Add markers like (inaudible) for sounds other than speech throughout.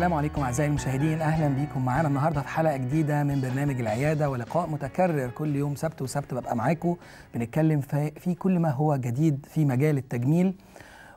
السلام عليكم اعزائي المشاهدين اهلا بيكم معانا النهارده في حلقه جديده من برنامج العياده ولقاء متكرر كل يوم سبت وسبت ببقى معاكم بنتكلم في كل ما هو جديد في مجال التجميل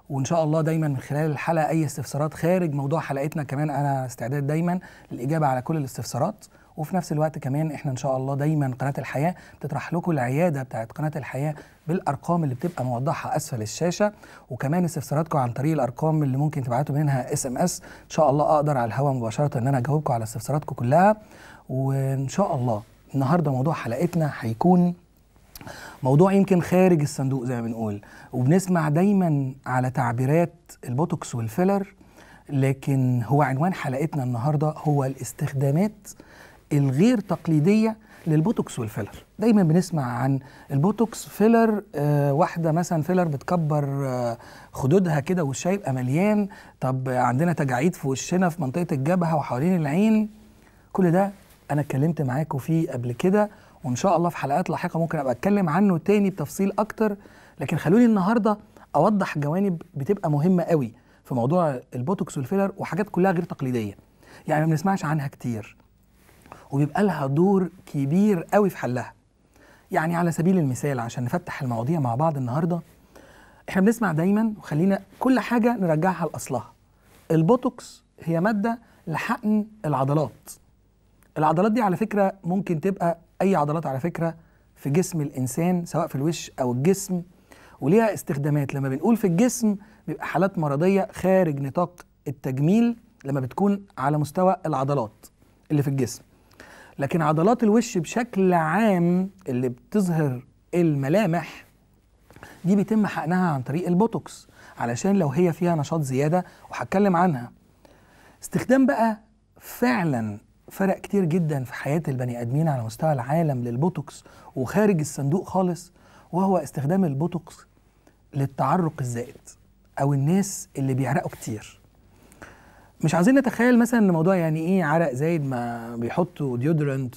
وان شاء الله دايما من خلال الحلقه اي استفسارات خارج موضوع حلقتنا كمان انا استعداد دايما للاجابه على كل الاستفسارات وفي نفس الوقت كمان احنا ان شاء الله دايما قناه الحياه بتطرح لكم العياده بتاعت قناه الحياه بالارقام اللي بتبقى موضحه اسفل الشاشه وكمان استفساراتكم عن طريق الارقام اللي ممكن تبعتوا منها اس ام اس ان شاء الله اقدر على الهواء مباشره ان انا اجاوبكم على استفساراتكم كلها وان شاء الله النهارده موضوع حلقتنا هيكون موضوع يمكن خارج الصندوق زي ما بنقول وبنسمع دايما على تعبيرات البوتوكس والفيلر لكن هو عنوان حلقتنا النهارده هو الاستخدامات الغير تقليديه للبوتوكس والفيلر دايما بنسمع عن البوتوكس فيلر آه واحده مثلا فيلر بتكبر آه خدودها كده وشها يبقى مليان طب عندنا تجاعيد في وشنا في منطقه الجبهه وحوالين العين كل ده انا اتكلمت معاكم فيه قبل كده وان شاء الله في حلقات لاحقه ممكن ابقى اتكلم عنه تاني بتفصيل اكتر لكن خلوني النهارده اوضح جوانب بتبقى مهمه قوي في موضوع البوتوكس والفيلر وحاجات كلها غير تقليديه يعني ما بنسمعش عنها كتير وبيبقى لها دور كبير قوي في حلها يعني على سبيل المثال عشان نفتح المواضيع مع بعض النهارده احنا بنسمع دايما وخلينا كل حاجه نرجعها لاصلها البوتوكس هي ماده لحقن العضلات العضلات دي على فكره ممكن تبقى اي عضلات على فكره في جسم الانسان سواء في الوش او الجسم وليها استخدامات لما بنقول في الجسم بيبقى حالات مرضيه خارج نطاق التجميل لما بتكون على مستوى العضلات اللي في الجسم لكن عضلات الوش بشكل عام اللي بتظهر الملامح دي بيتم حقنها عن طريق البوتوكس علشان لو هي فيها نشاط زياده وهتكلم عنها استخدام بقى فعلا فرق كتير جدا في حياه البني ادمين على مستوى العالم للبوتوكس وخارج الصندوق خالص وهو استخدام البوتوكس للتعرق الزائد او الناس اللي بيعرقوا كتير مش عايزين نتخيل مثلا ان موضوع يعني ايه عرق زايد ما بيحطوا ديودرنت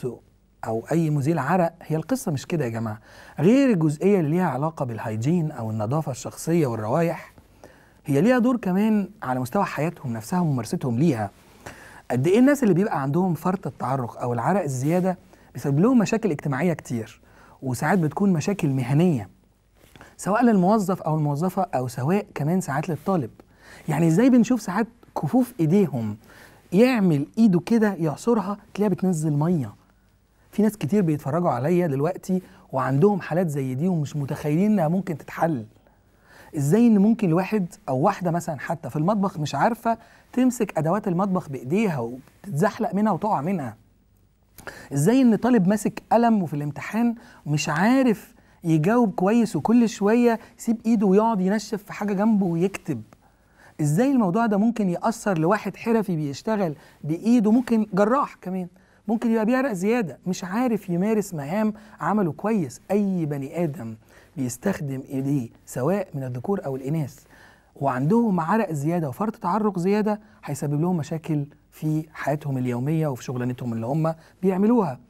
او اي مزيل عرق هي القصه مش كده يا جماعه غير الجزئيه اللي ليها علاقه بالهيجين او النظافه الشخصيه والروائح هي ليها دور كمان على مستوى حياتهم نفسها وممارستهم ليها قد ايه الناس اللي بيبقى عندهم فرط التعرق او العرق الزياده بيسبب لهم مشاكل اجتماعيه كتير وساعات بتكون مشاكل مهنيه سواء للموظف او الموظفه او سواء كمان ساعات للطالب يعني ازاي بنشوف ساعات كفوف ايديهم يعمل ايده كده يعصرها تلاقيها بتنزل ميه في ناس كتير بيتفرجوا عليا دلوقتي وعندهم حالات زي دي ومش متخيلين انها ممكن تتحل ازاي ان ممكن الواحد او واحده مثلا حتى في المطبخ مش عارفه تمسك ادوات المطبخ بايديها وتتزحلق منها وتقع منها ازاي ان طالب ماسك قلم وفي الامتحان مش عارف يجاوب كويس وكل شويه يسيب ايده ويقعد ينشف في حاجه جنبه ويكتب ازاي الموضوع ده ممكن ياثر لواحد حرفي بيشتغل بايده ممكن جراح كمان ممكن يبقى بيعرق زياده مش عارف يمارس مهام عمله كويس اي بني ادم بيستخدم ايديه سواء من الذكور او الاناث وعندهم عرق زياده وفرط تعرق زياده هيسبب لهم مشاكل في حياتهم اليوميه وفي شغلانتهم اللي هم بيعملوها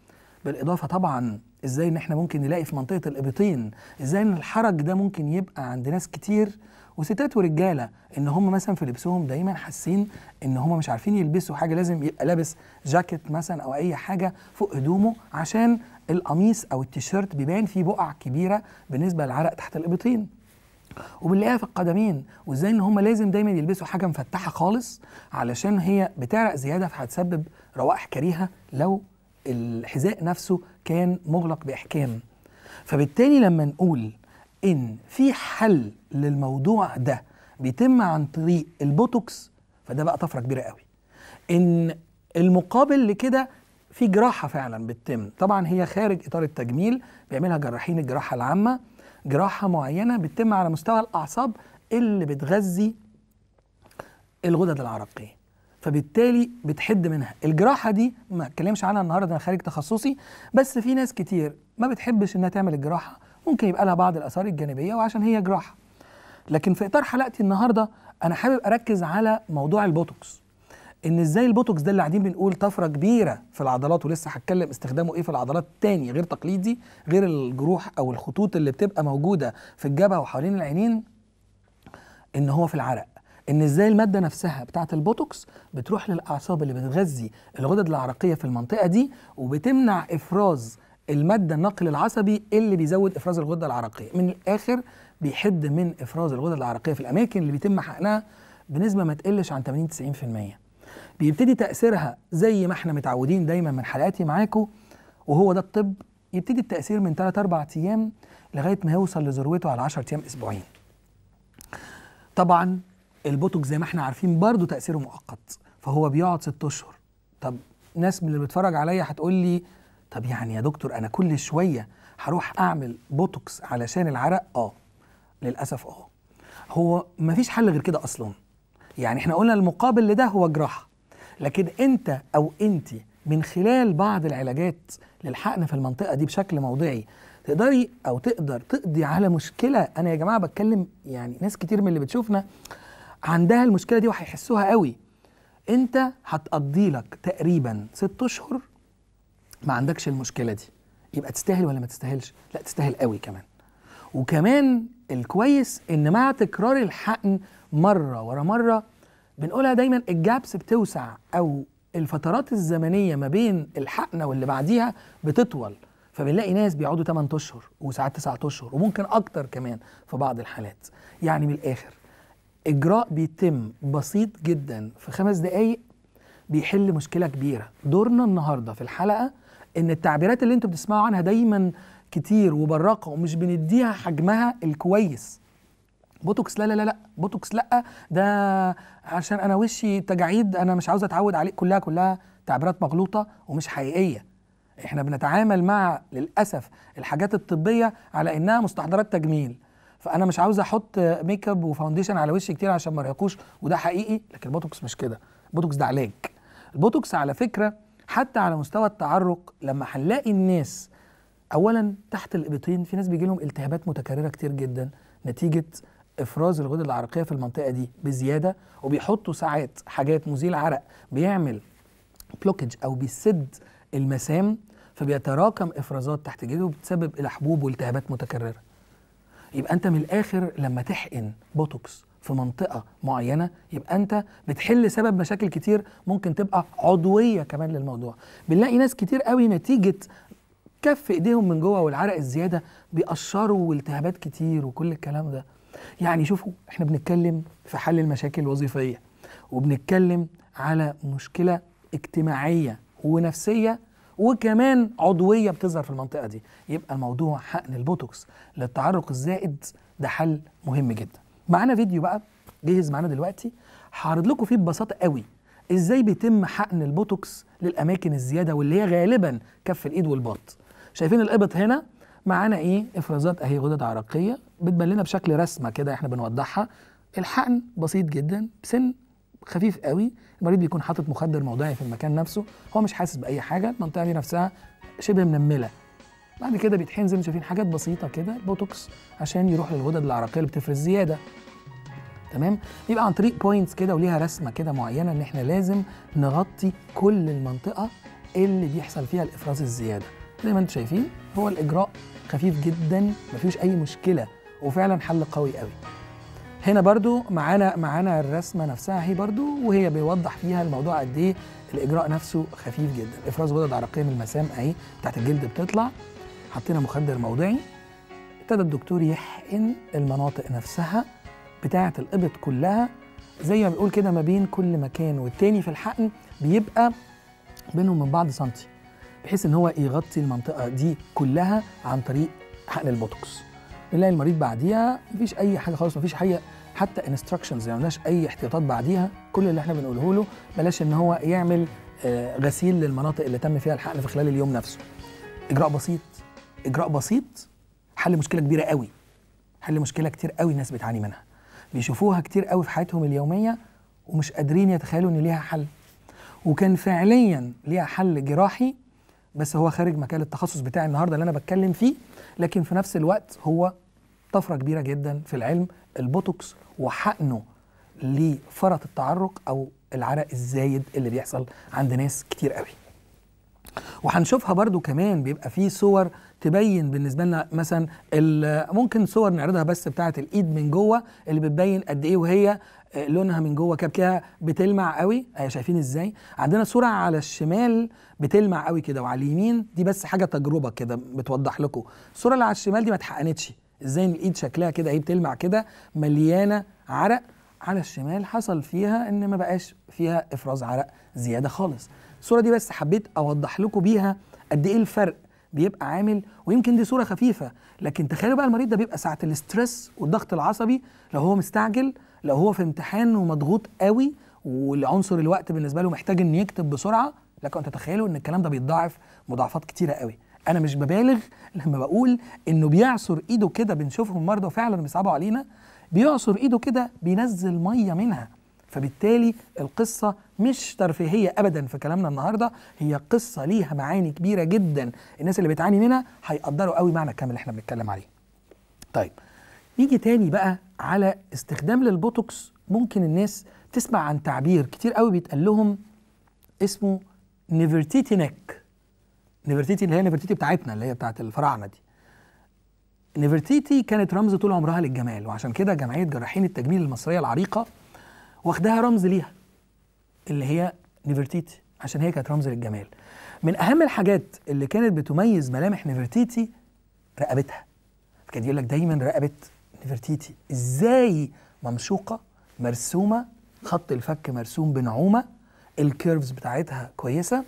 بالاضافه طبعا ازاي ان احنا ممكن نلاقي في منطقه الابطين ازاي ان الحرج ده ممكن يبقى عند ناس كتير وستات ورجاله ان هم مثلا في لبسهم دايما حاسين ان هم مش عارفين يلبسوا حاجه لازم يبقى لابس جاكيت مثلا او اي حاجه فوق هدومه عشان القميص او التيشيرت بيبان فيه بقع كبيره بالنسبه للعرق تحت الابطين وبنلاقيها في القدمين وازاي ان هم لازم دايما يلبسوا حاجه مفتحه خالص علشان هي بتعرق زياده فهتسبب روائح كريهه لو الحذاء نفسه كان مغلق باحكام فبالتالي لما نقول ان في حل للموضوع ده بيتم عن طريق البوتوكس فده بقى طفره كبيره قوي ان المقابل لكده في جراحه فعلا بتتم طبعا هي خارج اطار التجميل بيعملها جراحين الجراحه العامه جراحه معينه بتتم على مستوى الاعصاب اللي بتغذي الغدد العرقيه فبالتالي بتحد منها الجراحه دي ما اتكلمش عنها النهارده انا خارج تخصصي بس في ناس كتير ما بتحبش انها تعمل الجراحه ممكن يبقى لها بعض الاثار الجانبيه وعشان هي جراحه لكن في اطار حلقتي النهارده انا حابب اركز على موضوع البوتوكس ان ازاي البوتوكس ده اللي قاعدين بنقول طفره كبيره في العضلات ولسه هتكلم استخدامه ايه في العضلات تاني غير تقليدي غير الجروح او الخطوط اللي بتبقى موجوده في الجبهه وحوالين العينين ان هو في العرق ان ازاي الماده نفسها بتاعه البوتوكس بتروح للاعصاب اللي بتغذي الغدد العرقيه في المنطقه دي وبتمنع افراز الماده النقل العصبي اللي بيزود افراز الغده العرقيه من الاخر بيحد من افراز الغده العرقيه في الاماكن اللي بيتم حقنها بنسبه ما تقلش عن 80 90% بيبتدي تاثيرها زي ما احنا متعودين دايما من حلقاتي معاكم وهو ده الطب يبتدي التاثير من 3 4 ايام لغايه ما يوصل لذروته على 10 ايام اسبوعين طبعا البوتوك زي ما احنا عارفين برضه تاثيره مؤقت فهو بيقعد 6 اشهر طب ناس من اللي بتتفرج عليا هتقول لي طب يعني يا دكتور انا كل شويه هروح اعمل بوتوكس علشان العرق اه للاسف اه هو مفيش حل غير كده اصلا يعني احنا قلنا المقابل لده هو جراحه لكن انت او انت من خلال بعض العلاجات للحقن في المنطقه دي بشكل موضعي تقدري او تقدر تقضي على مشكله انا يا جماعه بتكلم يعني ناس كتير من اللي بتشوفنا عندها المشكله دي وهيحسوها قوي انت هتقضي لك تقريبا ست اشهر ما عندكش المشكله دي يبقى تستاهل ولا ما تستاهلش لا تستاهل قوي كمان وكمان الكويس ان مع تكرار الحقن مره ورا مره بنقولها دايما الجابس بتوسع او الفترات الزمنيه ما بين الحقنه واللي بعديها بتطول فبنلاقي ناس بيقعدوا 8 اشهر وساعات 9 اشهر وممكن اكتر كمان في بعض الحالات يعني من الاخر اجراء بيتم بسيط جدا في خمس دقائق بيحل مشكله كبيره دورنا النهارده في الحلقه ان التعبيرات اللي انتوا بتسمعوا عنها دايما كتير وبراقه ومش بنديها حجمها الكويس بوتوكس لا لا لا لا بوتوكس لا ده عشان انا وشي تجاعيد انا مش عاوز اتعود عليه كلها كلها تعبيرات مغلوطه ومش حقيقيه احنا بنتعامل مع للاسف الحاجات الطبيه على انها مستحضرات تجميل فانا مش عاوز احط ميك اب وفاونديشن على وشي كتير عشان ما ارهقوش وده حقيقي لكن البوتوكس مش كده البوتوكس ده علاج البوتوكس على فكره حتى على مستوى التعرق لما هنلاقي الناس اولا تحت الابطين في ناس بيجي لهم التهابات متكرره كتير جدا نتيجه افراز الغدد العرقيه في المنطقه دي بزياده وبيحطوا ساعات حاجات مزيل عرق بيعمل بلوكج او بيسد المسام فبيتراكم افرازات تحت جلده وبتسبب الحبوب والتهابات متكرره يبقى انت من الاخر لما تحقن بوتوكس في منطقه معينه يبقى انت بتحل سبب مشاكل كتير ممكن تبقى عضويه كمان للموضوع بنلاقي ناس كتير قوي نتيجه كف ايديهم من جوه والعرق الزياده بيقشروا والتهابات كتير وكل الكلام ده يعني شوفوا احنا بنتكلم في حل المشاكل الوظيفيه وبنتكلم على مشكله اجتماعيه ونفسيه وكمان عضويه بتظهر في المنطقه دي يبقى الموضوع حقن البوتوكس للتعرق الزائد ده حل مهم جدا معانا فيديو بقى جهز معانا دلوقتي هعرض لكم فيه ببساطه قوي ازاي بيتم حقن البوتوكس للاماكن الزياده واللي هي غالبا كف الايد والباط شايفين الابط هنا معانا ايه افرازات اهي غدد عرقيه بتبان لنا بشكل رسمه كده احنا بنوضحها الحقن بسيط جدا بسن خفيف قوي المريض بيكون حاطط مخدر موضعي في المكان نفسه هو مش حاسس باي حاجه المنطقه دي نفسها شبه منمله بعد كده بيتحن زي ما شايفين حاجات بسيطه كده بوتوكس عشان يروح للغدد العرقيه اللي بتفرز زياده تمام يبقى عن طريق بوينتس كده وليها رسمه كده معينه ان احنا لازم نغطي كل المنطقه اللي بيحصل فيها الافراز الزياده زي ما انتم شايفين هو الاجراء خفيف جدا ما فيهوش اي مشكله وفعلا حل قوي قوي هنا برضو معانا معانا الرسمه نفسها هي برضو وهي بيوضح فيها الموضوع قد ايه الاجراء نفسه خفيف جدا افراز غدد عرقيه من المسام اهي بتاعت الجلد بتطلع حطينا مخدر موضعي ابتدى الدكتور يحقن المناطق نفسها بتاعة القبط كلها زي ما بيقول كده ما بين كل مكان والتاني في الحقن بيبقى بينهم من بعض سنتي بحيث ان هو يغطي المنطقه دي كلها عن طريق حقن البوتوكس نلاقي المريض بعديها مفيش اي حاجه خالص مفيش حاجه حتى انستراكشنز ما عندناش اي احتياطات بعديها كل اللي احنا بنقوله له بلاش ان هو يعمل آه، غسيل للمناطق اللي تم فيها الحقن في خلال اليوم نفسه اجراء بسيط اجراء بسيط حل مشكله كبيره قوي حل مشكله كتير قوي الناس بتعاني منها بيشوفوها كتير قوي في حياتهم اليوميه ومش قادرين يتخيلوا ان ليها حل وكان فعليا ليها حل جراحي بس هو خارج مكان التخصص بتاعي النهارده اللي انا بتكلم فيه لكن في نفس الوقت هو طفره كبيره جدا في العلم البوتوكس وحقنه لفرط التعرق او العرق الزايد اللي بيحصل عند ناس كتير قوي وهنشوفها برضو كمان بيبقى فيه صور تبين بالنسبه لنا مثلا ممكن صور نعرضها بس بتاعه الايد من جوه اللي بتبين قد ايه وهي لونها من جوه كده بتلمع قوي أيوة، شايفين ازاي عندنا صوره على الشمال بتلمع قوي كده وعلى اليمين دي بس حاجه تجربه كده بتوضح لكم الصوره اللي على الشمال دي ما اتحقنتش ازاي الايد شكلها كده اهي بتلمع كده مليانه عرق على الشمال حصل فيها ان ما بقاش فيها افراز عرق زياده خالص الصوره دي بس حبيت اوضح لكم بيها قد ايه الفرق بيبقى عامل ويمكن دي صوره خفيفه لكن تخيلوا بقى المريض ده بيبقى ساعه الاسترس والضغط العصبي لو هو مستعجل لو هو في امتحان ومضغوط قوي والعنصر الوقت بالنسبه له محتاج انه يكتب بسرعه لكن ان تتخيلوا ان الكلام ده بيتضاعف مضاعفات كتيره قوي انا مش ببالغ (laughs) لما بقول انه بيعصر ايده كده بنشوفهم مرضى فعلا بيصعبوا علينا بيعصر ايده كده بينزل ميه منها فبالتالي القصة مش ترفيهية أبدا في كلامنا النهاردة هي قصة ليها معاني كبيرة جدا الناس اللي بتعاني منها هيقدروا قوي معنى الكلام اللي احنا بنتكلم عليه طيب نيجي تاني بقى على استخدام للبوتوكس ممكن الناس تسمع عن تعبير كتير قوي بيتقال لهم اسمه نيفرتيتي نيك نيفرتيتي اللي هي نيفرتيتي بتاعتنا اللي هي بتاعت الفراعنه دي نيفرتيتي كانت رمز طول عمرها للجمال وعشان كده جمعيه جراحين التجميل المصريه العريقه واخدها رمز ليها اللي هي نيفرتيتي عشان هي كانت رمز للجمال من اهم الحاجات اللي كانت بتميز ملامح نيفرتيتي رقبتها كان يقول لك دايما رقبه نيفرتيتي ازاي ممشوقه مرسومه خط الفك مرسوم بنعومه الكيرفز بتاعتها كويسه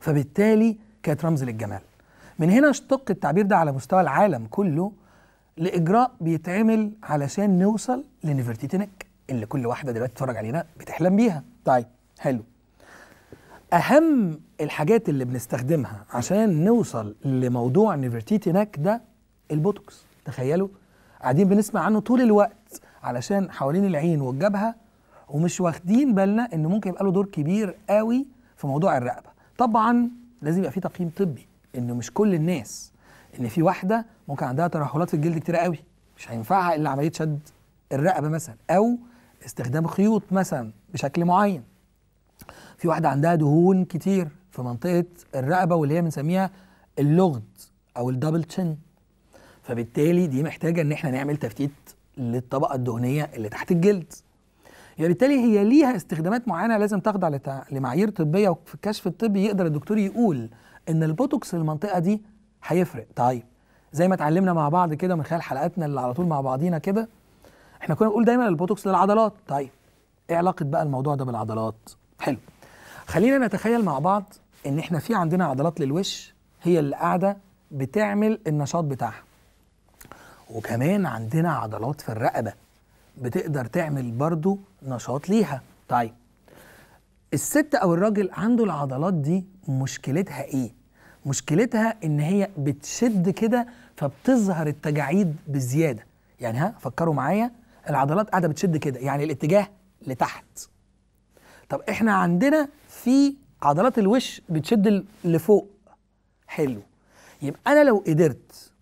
فبالتالي كانت رمز للجمال من هنا اشتق التعبير ده على مستوى العالم كله لاجراء بيتعمل علشان نوصل لنيفرتيتي نك اللي كل واحده دلوقتي بتتفرج علينا بتحلم بيها طيب حلو اهم الحاجات اللي بنستخدمها عشان نوصل لموضوع نيفرتيتي ناك ده البوتوكس تخيلوا قاعدين بنسمع عنه طول الوقت علشان حوالين العين والجبهه ومش واخدين بالنا ان ممكن يبقى له دور كبير قوي في موضوع الرقبه طبعا لازم يبقى في تقييم طبي انه مش كل الناس ان في واحده ممكن عندها ترهلات في الجلد كتير قوي مش هينفعها الا عمليه شد الرقبه مثلا او استخدام خيوط مثلا بشكل معين في واحده عندها دهون كتير في منطقه الرقبه واللي هي بنسميها اللغد او الدبل تشن فبالتالي دي محتاجه ان احنا نعمل تفتيت للطبقه الدهنيه اللي تحت الجلد يعني بالتالي هي ليها استخدامات معينه لازم تخضع لمعايير طبيه وفي الكشف الطبي يقدر الدكتور يقول ان البوتوكس المنطقه دي هيفرق طيب زي ما اتعلمنا مع بعض كده من خلال حلقاتنا اللي على طول مع بعضينا كده احنا كنا بنقول دايما البوتوكس للعضلات طيب ايه علاقه بقى الموضوع ده بالعضلات حلو خلينا نتخيل مع بعض ان احنا في عندنا عضلات للوش هي اللي قاعده بتعمل النشاط بتاعها وكمان عندنا عضلات في الرقبه بتقدر تعمل برضو نشاط ليها طيب الست او الراجل عنده العضلات دي مشكلتها ايه مشكلتها ان هي بتشد كده فبتظهر التجاعيد بزياده يعني ها فكروا معايا العضلات قاعده بتشد كده يعني الاتجاه لتحت طب احنا عندنا في عضلات الوش بتشد لفوق حلو يبقى انا لو قدرت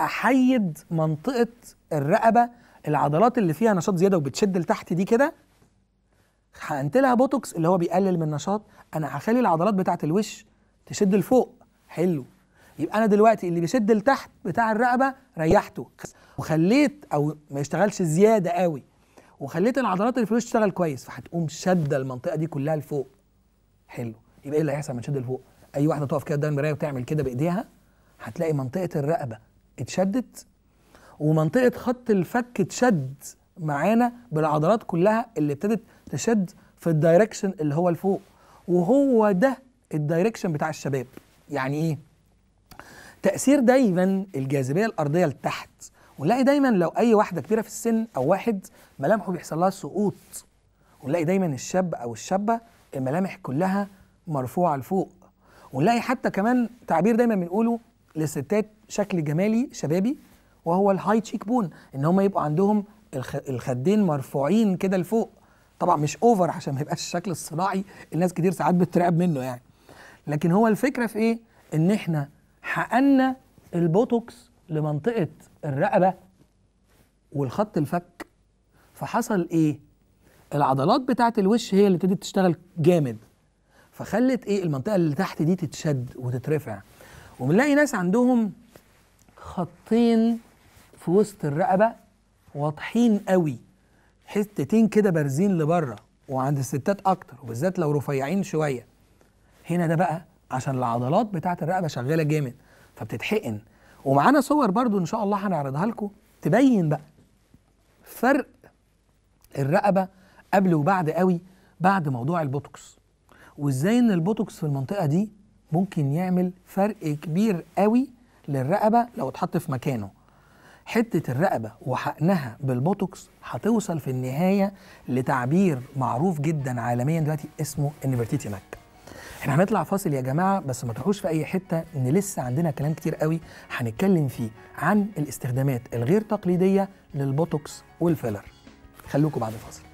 احيد منطقه الرقبه العضلات اللي فيها نشاط زياده وبتشد لتحت دي كده حقنت لها بوتوكس اللي هو بيقلل من النشاط انا هخلي العضلات بتاعه الوش تشد لفوق حلو يبقى انا دلوقتي اللي بيشد لتحت بتاع الرقبه ريحته وخليت او ما يشتغلش زياده قوي وخليت العضلات اللي في الوش تشتغل كويس فهتقوم شاده المنطقه دي كلها لفوق حلو يبقى ايه اللي هيحصل لما تشد لفوق اي واحده تقف كده قدام المرايه وتعمل كده بايديها هتلاقي منطقه الرقبه اتشدت ومنطقه خط الفك اتشد معانا بالعضلات كلها اللي ابتدت تشد في الدايركشن اللي هو لفوق وهو ده الدايركشن بتاع الشباب يعني ايه تاثير دايما الجاذبيه الارضيه لتحت ونلاقي دايما لو اي واحده كبيره في السن او واحد ملامحه بيحصل لها سقوط ونلاقي دايما الشاب او الشابه الملامح كلها مرفوعه لفوق ونلاقي حتى كمان تعبير دايما بنقوله للستات شكل جمالي شبابي وهو الهاي تشيك بون ان هم يبقوا عندهم الخدين مرفوعين كده لفوق طبعا مش اوفر عشان ما يبقاش الشكل الصناعي الناس كتير ساعات بتراقب منه يعني لكن هو الفكره في ايه ان احنا حققنا البوتوكس لمنطقه الرقبه والخط الفك فحصل ايه العضلات بتاعه الوش هي اللي ابتدت تشتغل جامد فخلت ايه المنطقه اللي تحت دي تتشد وتترفع وبنلاقي ناس عندهم خطين في وسط الرقبه واضحين قوي حتتين كده بارزين لبره وعند الستات اكتر وبالذات لو رفيعين شويه هنا ده بقى عشان العضلات بتاعه الرقبه شغاله جامد فبتتحقن ومعانا صور برضو ان شاء الله هنعرضها لكم تبين بقى فرق الرقبه قبل وبعد قوي بعد موضوع البوتوكس وازاي ان البوتوكس في المنطقه دي ممكن يعمل فرق كبير قوي للرقبه لو اتحط في مكانه حته الرقبه وحقنها بالبوتوكس هتوصل في النهايه لتعبير معروف جدا عالميا دلوقتي اسمه انفرتيتي نك احنا هنطلع فاصل يا جماعه بس ما تروحوش في اي حته ان لسه عندنا كلام كتير قوي هنتكلم فيه عن الاستخدامات الغير تقليديه للبوتوكس والفيلر خلوكم بعد الفاصل